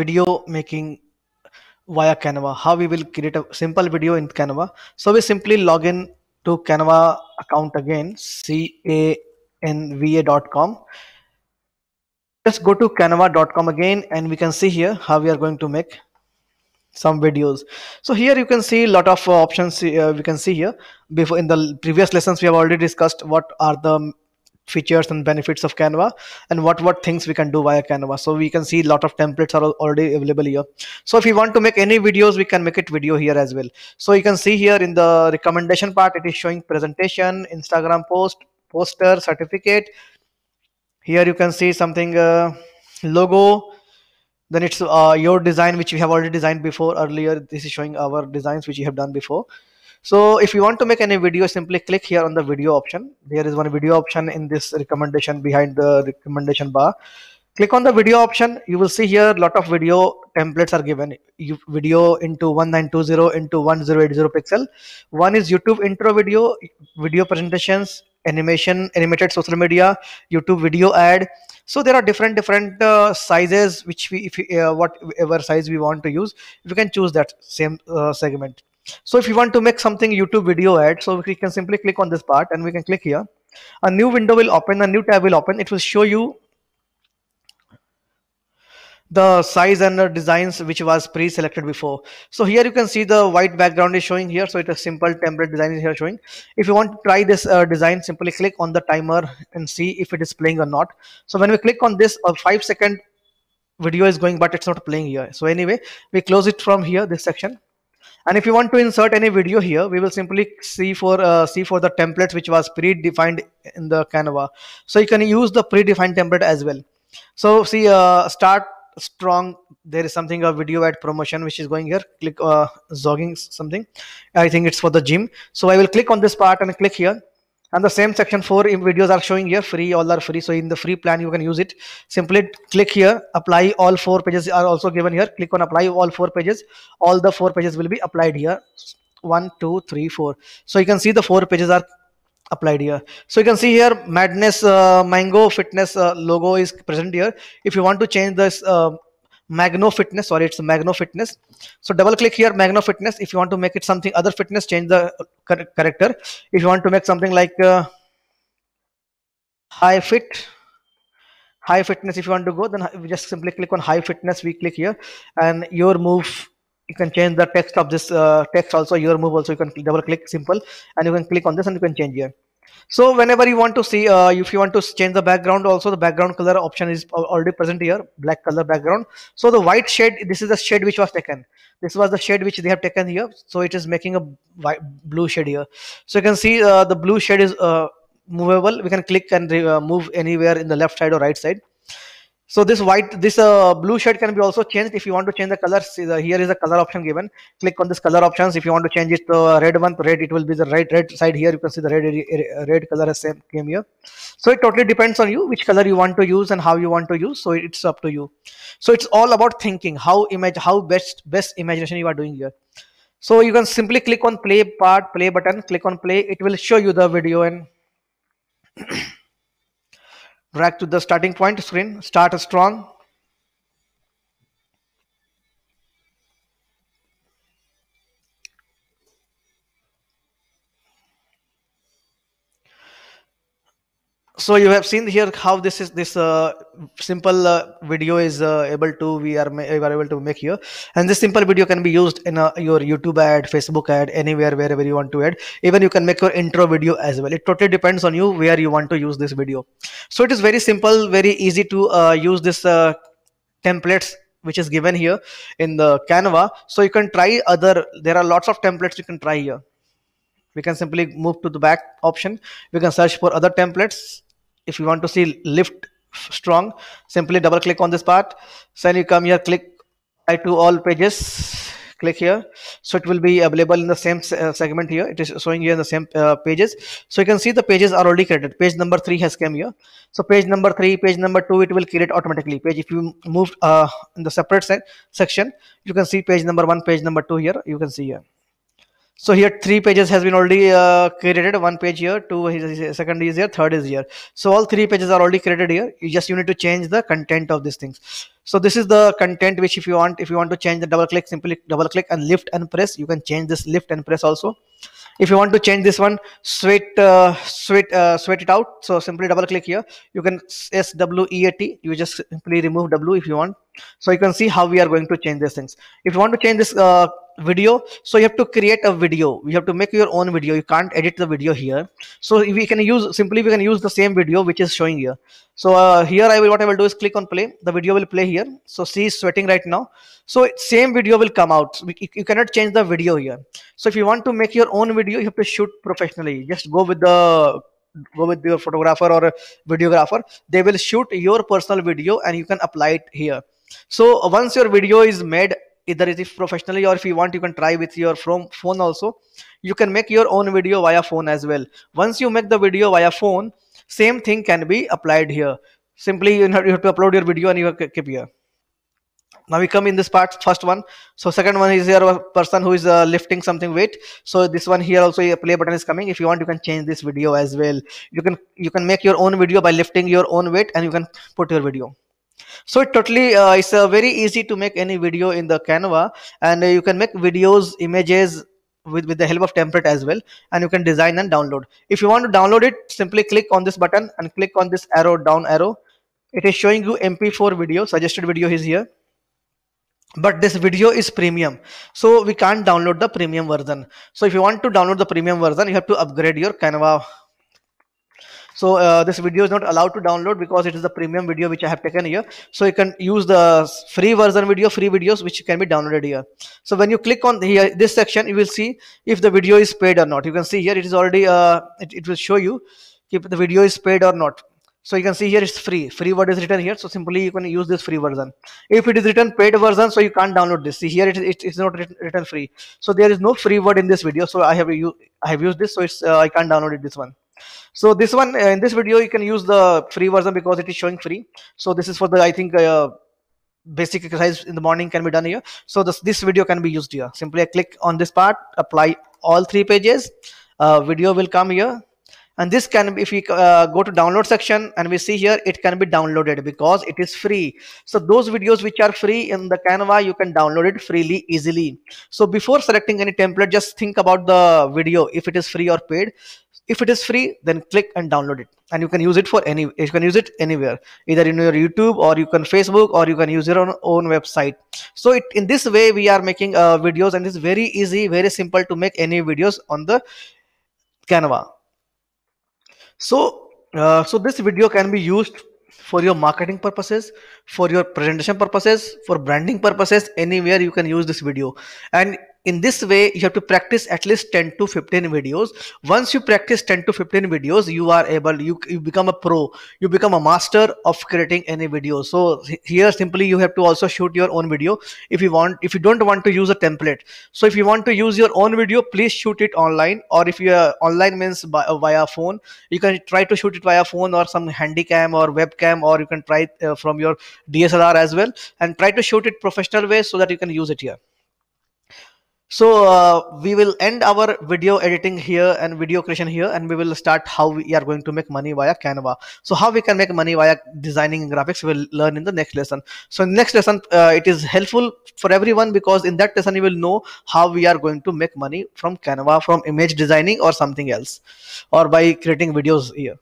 video making via Canva, how we will create a simple video in Canva. So we simply log in to Canva account again, canva.com. Just go to canva.com again and we can see here how we are going to make some videos so here you can see a lot of uh, options uh, we can see here before in the previous lessons we have already discussed what are the features and benefits of canva and what what things we can do via canva so we can see a lot of templates are already available here so if you want to make any videos we can make it video here as well so you can see here in the recommendation part it is showing presentation instagram post poster certificate here you can see something uh, logo then it's uh, your design which we have already designed before earlier this is showing our designs which you have done before so if you want to make any video simply click here on the video option there is one video option in this recommendation behind the recommendation bar click on the video option you will see here lot of video templates are given you video into 1920 into 1080 pixel one is youtube intro video video presentations animation animated social media youtube video ad so there are different different uh, sizes which we if uh, whatever size we want to use we can choose that same uh, segment so if you want to make something youtube video ad so we can simply click on this part and we can click here a new window will open a new tab will open it will show you the size and the designs which was pre-selected before so here you can see the white background is showing here so it's a simple template design is here showing if you want to try this uh, design simply click on the timer and see if it is playing or not so when we click on this a five second video is going but it's not playing here so anyway we close it from here this section and if you want to insert any video here we will simply see for uh, see for the templates which was predefined in the canva so you can use the predefined template as well so see uh, start strong there is something a video ad promotion which is going here click uh, jogging something i think it's for the gym so i will click on this part and click here and the same section 4 videos are showing here free all are free so in the free plan you can use it simply click here apply all four pages are also given here click on apply all four pages all the four pages will be applied here one two three four so you can see the four pages are applied here so you can see here madness uh, mango fitness uh, logo is present here if you want to change this uh, magno fitness sorry it's magno fitness so double click here magno fitness if you want to make it something other fitness change the uh, character if you want to make something like uh, high fit high fitness if you want to go then we just simply click on high fitness we click here and your move you can change the text of this uh, text also your move also you can double click simple and you can click on this and you can change here so whenever you want to see uh, if you want to change the background also the background color option is already present here black color background so the white shade this is the shade which was taken this was the shade which they have taken here so it is making a white blue shade here so you can see uh, the blue shade is uh, movable we can click and uh, move anywhere in the left side or right side so this white, this uh, blue shade can be also changed. If you want to change the colors, here is a color option given. Click on this color options. If you want to change it to uh, red one, red, it will be the red, red side here. You can see the red, red color has same came here. So it totally depends on you, which color you want to use and how you want to use. So it's up to you. So it's all about thinking how image, how best, best imagination you are doing here. So you can simply click on play part, play button, click on play. It will show you the video and Back to the starting point screen. Start strong. so you have seen here how this is this uh, simple uh, video is uh, able to we are, we are able to make here and this simple video can be used in uh, your youtube ad facebook ad anywhere wherever you want to add even you can make your intro video as well it totally depends on you where you want to use this video so it is very simple very easy to uh, use this uh, templates which is given here in the canva so you can try other there are lots of templates you can try here we can simply move to the back option we can search for other templates if you want to see lift strong simply double click on this part so then you come here click I to all pages click here so it will be available in the same uh, segment here it is showing you in the same uh, pages so you can see the pages are already created page number three has come here so page number three page number two it will create automatically page if you move uh, in the separate se section you can see page number one page number two here you can see here so here three pages has been already uh, created one page here two, second is, is here third is here so all three pages are already created here you just you need to change the content of these things so this is the content which if you want if you want to change the double click simply double click and lift and press you can change this lift and press also if you want to change this one sweat uh, sweat uh, sweat it out so simply double click here you can s w e a t you just simply remove w if you want so you can see how we are going to change these things if you want to change this uh, video so you have to create a video you have to make your own video you can't edit the video here so we can use simply we can use the same video which is showing here so uh, here i will what i will do is click on play the video will play here so she is sweating right now so same video will come out you cannot change the video here so if you want to make your own video you have to shoot professionally just go with the go with your photographer or videographer they will shoot your personal video and you can apply it here so once your video is made either if professionally or if you want you can try with your from phone also you can make your own video via phone as well once you make the video via phone same thing can be applied here simply you have to upload your video and you keep here now we come in this part first one so second one is here a person who is uh, lifting something weight so this one here also a play button is coming if you want you can change this video as well you can you can make your own video by lifting your own weight and you can put your video so it totally uh, it's uh, very easy to make any video in the canva and uh, you can make videos images with, with the help of template as well and you can design and download if you want to download it simply click on this button and click on this arrow down arrow it is showing you mp4 video suggested video is here but this video is premium so we can't download the premium version so if you want to download the premium version you have to upgrade your canva so uh, this video is not allowed to download because it is the premium video which i have taken here so you can use the free version video free videos which can be downloaded here so when you click on here this section you will see if the video is paid or not you can see here it is already uh, it, it will show you if the video is paid or not so you can see here it's free free word is written here so simply you can use this free version if it is written paid version so you can't download this see here it, it is not written, written free so there is no free word in this video so i have you i have used this so it's uh, i can't download it, this one so this one uh, in this video you can use the free version because it is showing free so this is for the i think uh, basic exercise in the morning can be done here so this this video can be used here simply I uh, click on this part apply all three pages uh, video will come here and this can be if we uh, go to download section and we see here it can be downloaded because it is free so those videos which are free in the canva you can download it freely easily so before selecting any template just think about the video if it is free or paid if it is free then click and download it and you can use it for any you can use it anywhere either in your youtube or you can facebook or you can use your own, own website so it, in this way we are making uh, videos and it's very easy very simple to make any videos on the canva so uh, so this video can be used for your marketing purposes for your presentation purposes for branding purposes anywhere you can use this video and in this way you have to practice at least 10 to 15 videos once you practice 10 to 15 videos you are able you, you become a pro you become a master of creating any video so here simply you have to also shoot your own video if you want if you don't want to use a template so if you want to use your own video please shoot it online or if you are online means by, uh, via phone you can try to shoot it via phone or some handycam or webcam or you can try uh, from your dslr as well and try to shoot it professional way so that you can use it here so uh, we will end our video editing here and video creation here and we will start how we are going to make money via canva so how we can make money via designing graphics we'll learn in the next lesson so next lesson uh, it is helpful for everyone because in that lesson you will know how we are going to make money from canva from image designing or something else or by creating videos here